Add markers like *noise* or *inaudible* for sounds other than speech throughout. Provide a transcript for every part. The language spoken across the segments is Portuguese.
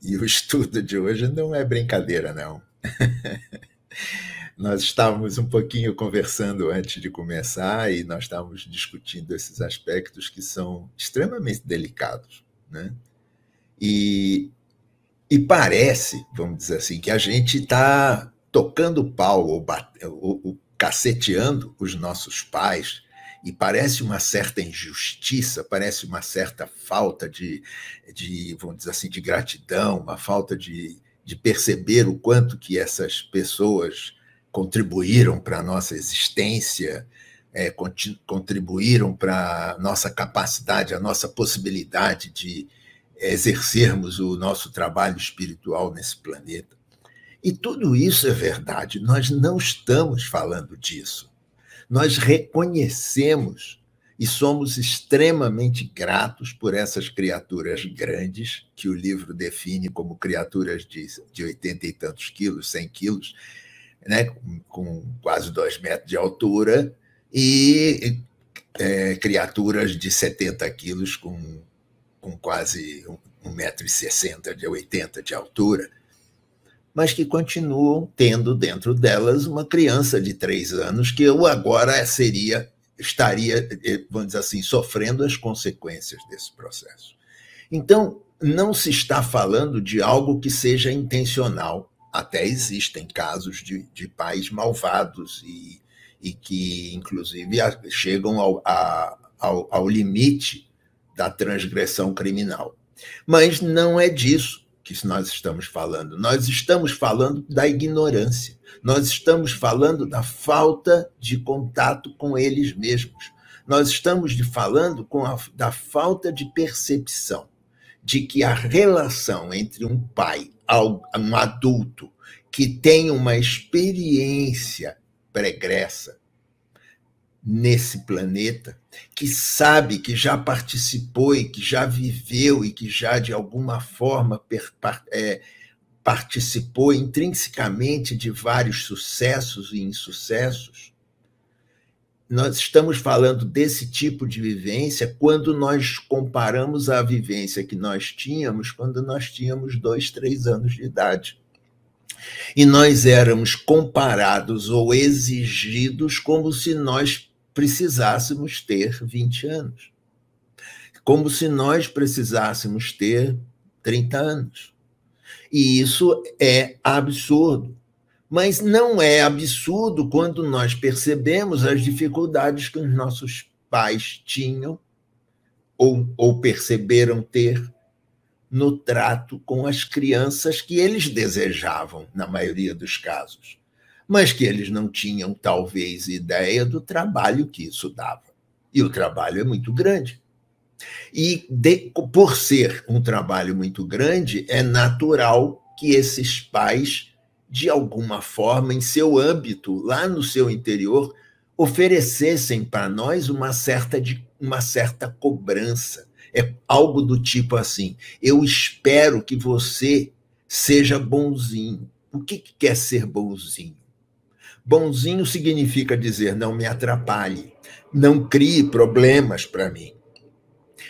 *laughs* E o estudo de hoje não é brincadeira, não. *laughs* nós estávamos um pouquinho conversando antes de começar e nós estávamos discutindo esses aspectos que são extremamente delicados, né? E, e parece, vamos dizer assim, que a gente está tocando pau ou, bate, ou, ou caceteando os nossos pais e parece uma certa injustiça, parece uma certa falta de, de vamos dizer assim, de gratidão, uma falta de, de perceber o quanto que essas pessoas contribuíram para a nossa existência, é, contribuíram para a nossa capacidade, a nossa possibilidade de exercermos o nosso trabalho espiritual nesse planeta. E tudo isso é verdade, nós não estamos falando disso. Nós reconhecemos e somos extremamente gratos por essas criaturas grandes, que o livro define como criaturas de, de 80 e tantos quilos, 100 quilos, né, com, com quase 2 metros de altura, e é, criaturas de 70 quilos com, com quase 1,60m, de 80 de altura mas que continuam tendo dentro delas uma criança de três anos que eu agora seria estaria, eh, vamos dizer assim, sofrendo as consequências desse processo. Então, não se está falando de algo que seja intencional. Até existem casos de, de pais malvados e, e que, inclusive, chegam ao, a, ao, ao limite da transgressão criminal. Mas não é disso que nós estamos falando. Nós estamos falando da ignorância, nós estamos falando da falta de contato com eles mesmos, nós estamos falando com a, da falta de percepção de que a relação entre um pai, um adulto que tem uma experiência pregressa, nesse planeta, que sabe que já participou e que já viveu e que já de alguma forma é, participou intrinsecamente de vários sucessos e insucessos. Nós estamos falando desse tipo de vivência quando nós comparamos a vivência que nós tínhamos quando nós tínhamos dois, três anos de idade e nós éramos comparados ou exigidos como se nós precisássemos ter 20 anos. Como se nós precisássemos ter 30 anos. E isso é absurdo. Mas não é absurdo quando nós percebemos as dificuldades que os nossos pais tinham ou, ou perceberam ter no trato com as crianças que eles desejavam, na maioria dos casos mas que eles não tinham, talvez, ideia do trabalho que isso dava. E o trabalho é muito grande. E de, por ser um trabalho muito grande, é natural que esses pais, de alguma forma, em seu âmbito, lá no seu interior, oferecessem para nós uma certa, de, uma certa cobrança. É algo do tipo assim: eu espero que você seja bonzinho. O que, que quer ser bonzinho? Bonzinho significa dizer: não me atrapalhe, não crie problemas para mim,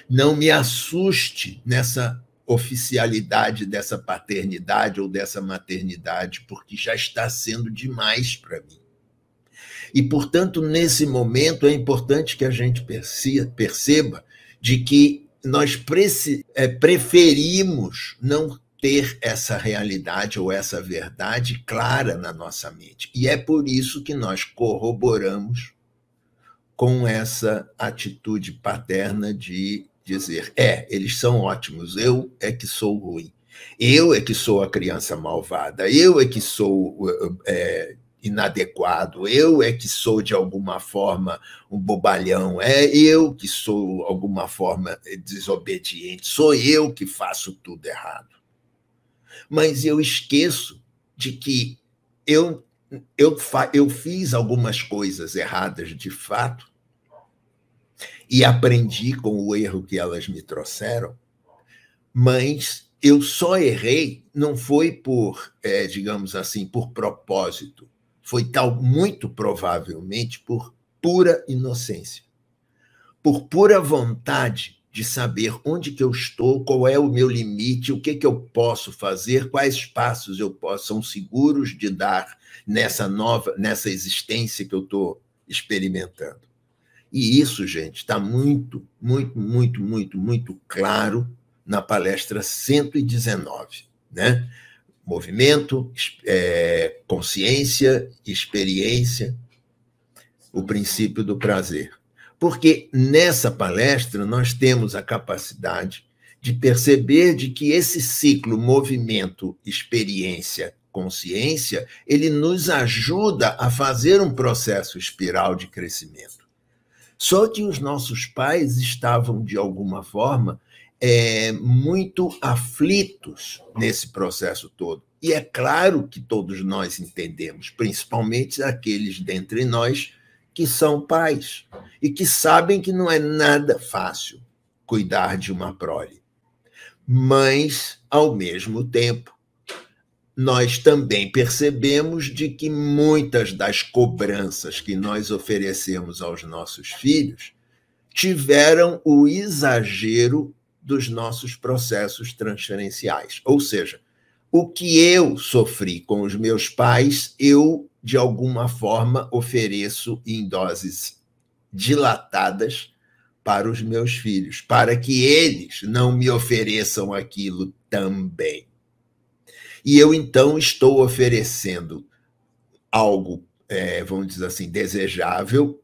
não me assuste nessa oficialidade dessa paternidade ou dessa maternidade, porque já está sendo demais para mim. E, portanto, nesse momento é importante que a gente perceba de que nós é, preferimos não ter essa realidade ou essa verdade clara na nossa mente. E é por isso que nós corroboramos com essa atitude paterna de dizer: é, eles são ótimos, eu é que sou ruim, eu é que sou a criança malvada, eu é que sou é, inadequado, eu é que sou de alguma forma um bobalhão, é eu que sou de alguma forma eh, desobediente, sou eu que faço tudo errado. Mas eu esqueço de que eu, eu, eu fiz algumas coisas erradas de fato e aprendi com o erro que elas me trouxeram, mas eu só errei, não foi por, é, digamos assim, por propósito, foi tal muito provavelmente por pura inocência, por pura vontade de saber onde que eu estou, qual é o meu limite, o que que eu posso fazer, quais passos eu posso são seguros de dar nessa nova, nessa existência que eu estou experimentando. E isso, gente, está muito, muito, muito, muito, muito claro na palestra 119, né? Movimento, é, consciência, experiência, o princípio do prazer porque nessa palestra nós temos a capacidade de perceber de que esse ciclo movimento experiência consciência ele nos ajuda a fazer um processo espiral de crescimento só que os nossos pais estavam de alguma forma é, muito aflitos nesse processo todo e é claro que todos nós entendemos principalmente aqueles dentre nós que são pais e que sabem que não é nada fácil cuidar de uma prole. Mas, ao mesmo tempo, nós também percebemos de que muitas das cobranças que nós oferecemos aos nossos filhos tiveram o exagero dos nossos processos transferenciais. Ou seja, o que eu sofri com os meus pais, eu, de alguma forma, ofereço em doses dilatadas para os meus filhos, para que eles não me ofereçam aquilo também. E eu, então, estou oferecendo algo, é, vamos dizer assim, desejável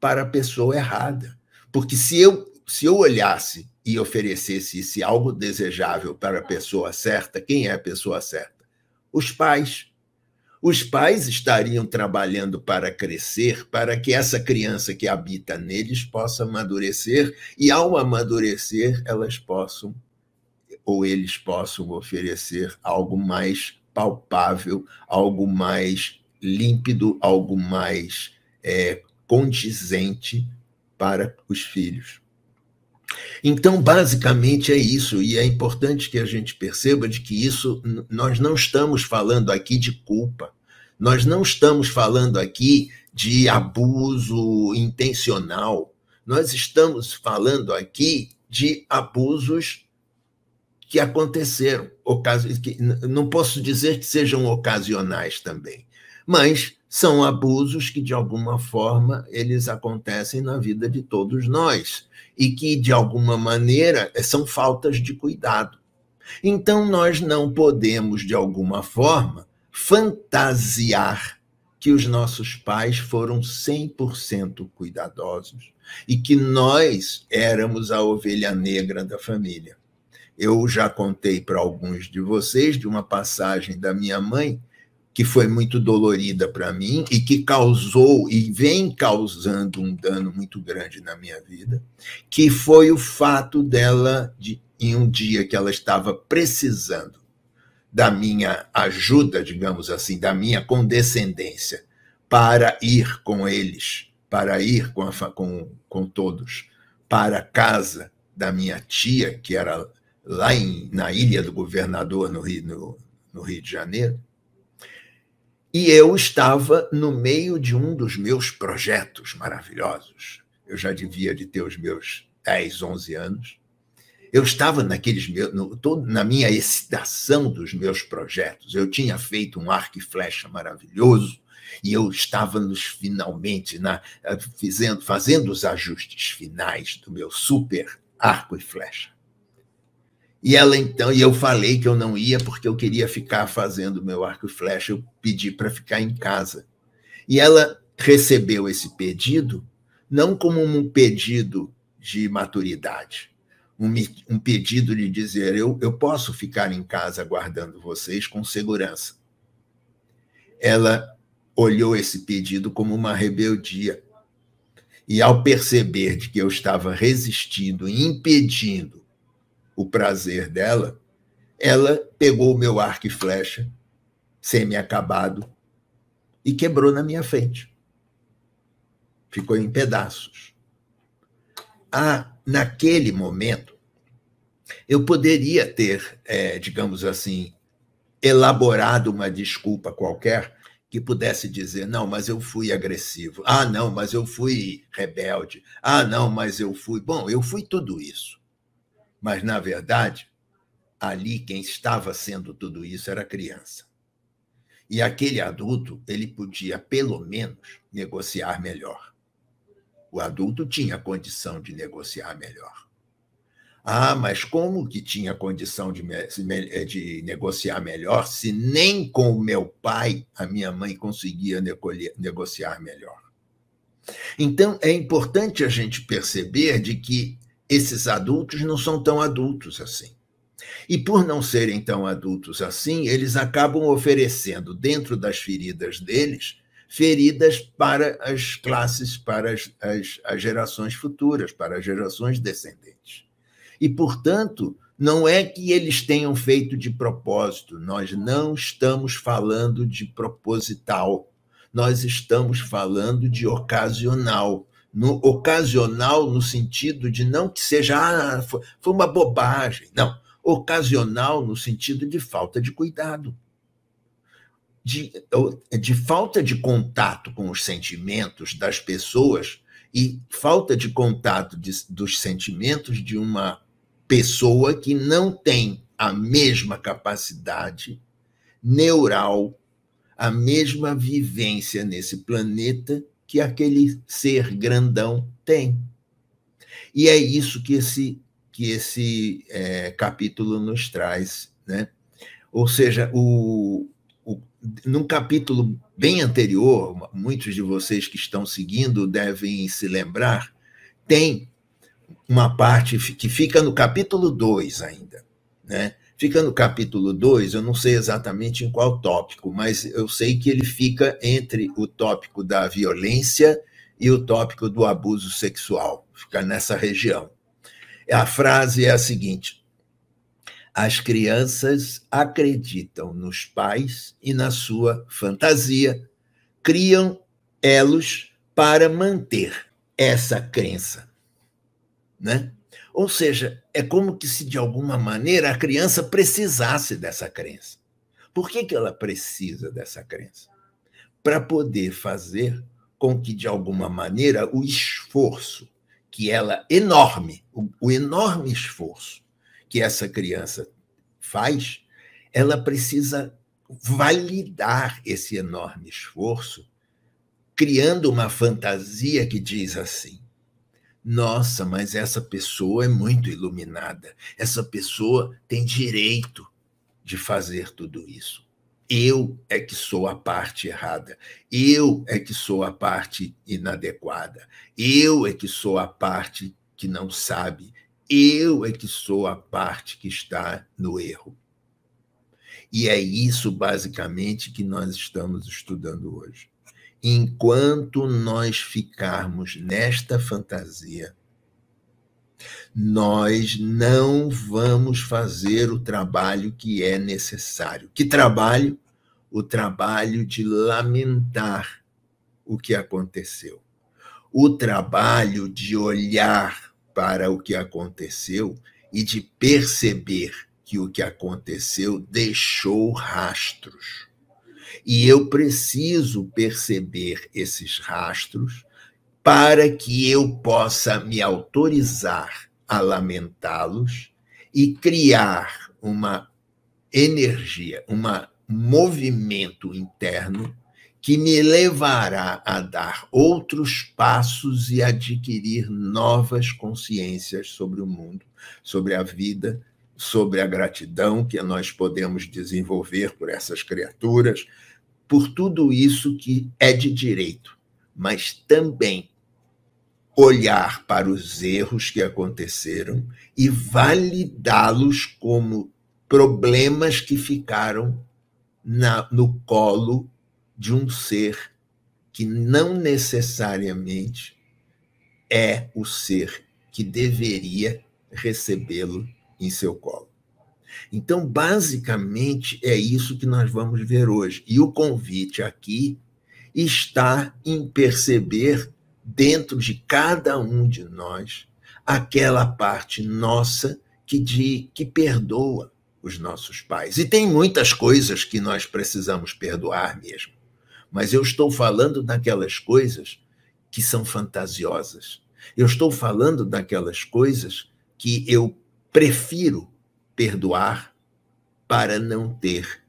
para a pessoa errada. Porque se eu se eu olhasse e oferecesse esse algo desejável para a pessoa certa, quem é a pessoa certa? Os pais. Os pais estariam trabalhando para crescer, para que essa criança que habita neles possa amadurecer e, ao amadurecer, elas possam ou eles possam oferecer algo mais palpável, algo mais límpido, algo mais é, condizente para os filhos. Então, basicamente é isso, e é importante que a gente perceba de que isso nós não estamos falando aqui de culpa. Nós não estamos falando aqui de abuso intencional. Nós estamos falando aqui de abusos que aconteceram, não posso dizer que sejam ocasionais também mas são abusos que, de alguma forma, eles acontecem na vida de todos nós e que, de alguma maneira, é, são faltas de cuidado. Então, nós não podemos, de alguma forma, fantasiar que os nossos pais foram 100% cuidadosos e que nós éramos a ovelha negra da família. Eu já contei para alguns de vocês de uma passagem da minha mãe que foi muito dolorida para mim e que causou e vem causando um dano muito grande na minha vida, que foi o fato dela, de, em um dia que ela estava precisando da minha ajuda, digamos assim, da minha condescendência para ir com eles, para ir com, a, com, com todos para a casa da minha tia, que era lá em, na ilha do governador, no Rio, no, no Rio de Janeiro, e eu estava no meio de um dos meus projetos maravilhosos. Eu já devia de ter os meus 10, 11 anos. Eu estava naqueles meus, no, todo, na minha excitação dos meus projetos. Eu tinha feito um arco e flecha maravilhoso e eu estava nos finalmente na, eh, fazendo, fazendo os ajustes finais do meu super arco e flecha. E ela então, e eu falei que eu não ia porque eu queria ficar fazendo meu arco e flecha, eu pedi para ficar em casa. E ela recebeu esse pedido não como um pedido de maturidade, um, um pedido de dizer eu, eu posso ficar em casa guardando vocês com segurança. Ela olhou esse pedido como uma rebeldia. E ao perceber de que eu estava resistindo, impedindo o prazer dela, ela pegou o meu arco e flecha, semi-acabado, e quebrou na minha frente. Ficou em pedaços. Ah, naquele momento, eu poderia ter, é, digamos assim, elaborado uma desculpa qualquer que pudesse dizer: não, mas eu fui agressivo. Ah, não, mas eu fui rebelde. Ah, não, mas eu fui. Bom, eu fui tudo isso. Mas, na verdade, ali quem estava sendo tudo isso era a criança. E aquele adulto, ele podia, pelo menos, negociar melhor. O adulto tinha condição de negociar melhor. Ah, mas como que tinha condição de, eh, de negociar melhor se nem com o meu pai a minha mãe conseguia negociar melhor? Então, é importante a gente perceber de que esses adultos não são tão adultos assim. E por não serem tão adultos assim, eles acabam oferecendo, dentro das feridas deles, feridas para as classes, para as, as, as gerações futuras, para as gerações descendentes. E, portanto, não é que eles tenham feito de propósito, nós não estamos falando de proposital, nós estamos falando de ocasional no ocasional no sentido de não que seja ah, foi uma bobagem, não, ocasional no sentido de falta de cuidado, de, de falta de contato com os sentimentos das pessoas e falta de contato de, dos sentimentos de uma pessoa que não tem a mesma capacidade neural, a mesma vivência nesse planeta que aquele ser grandão tem. E é isso que esse, que esse é, capítulo nos traz. Né? Ou seja, o, o, num capítulo bem anterior, muitos de vocês que estão seguindo devem se lembrar, tem uma parte que fica no capítulo 2 ainda, né? Fica no capítulo 2, eu não sei exatamente em qual tópico, mas eu sei que ele fica entre o tópico da violência e o tópico do abuso sexual, fica nessa região. A frase é a seguinte: As crianças acreditam nos pais e na sua fantasia, criam elos para manter essa crença, né? Ou seja, é como que se de alguma maneira a criança precisasse dessa crença. Por que, que ela precisa dessa crença? Para poder fazer com que, de alguma maneira, o esforço que ela enorme, o, o enorme esforço que essa criança faz, ela precisa validar esse enorme esforço, criando uma fantasia que diz assim: nossa, mas essa pessoa é muito iluminada. Essa pessoa tem direito de fazer tudo isso. Eu é que sou a parte errada. Eu é que sou a parte inadequada. Eu é que sou a parte que não sabe. Eu é que sou a parte que está no erro. E é isso, basicamente, que nós estamos estudando hoje. Enquanto nós ficarmos nesta fantasia, nós não vamos fazer o trabalho que é necessário. Que trabalho? O trabalho de lamentar o que aconteceu. O trabalho de olhar para o que aconteceu e de perceber que o que aconteceu deixou rastros. E eu preciso perceber esses rastros para que eu possa me autorizar a lamentá-los e criar uma energia, um movimento interno que me levará a dar outros passos e adquirir novas consciências sobre o mundo, sobre a vida, sobre a gratidão que nós podemos desenvolver por essas criaturas, por tudo isso que é de direito, mas também olhar para os erros que aconteceram e validá-los como problemas que ficaram na, no colo de um ser que não necessariamente é o ser que deveria recebê-lo em seu colo. Então, basicamente, é isso que nós vamos ver hoje. E o convite aqui está em perceber dentro de cada um de nós aquela parte nossa que, de, que perdoa os nossos pais. E tem muitas coisas que nós precisamos perdoar mesmo. Mas eu estou falando daquelas coisas que são fantasiosas. Eu estou falando daquelas coisas que eu Prefiro perdoar para não ter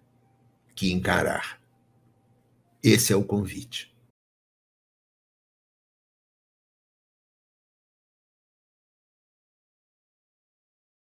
que encarar. Esse é o convite.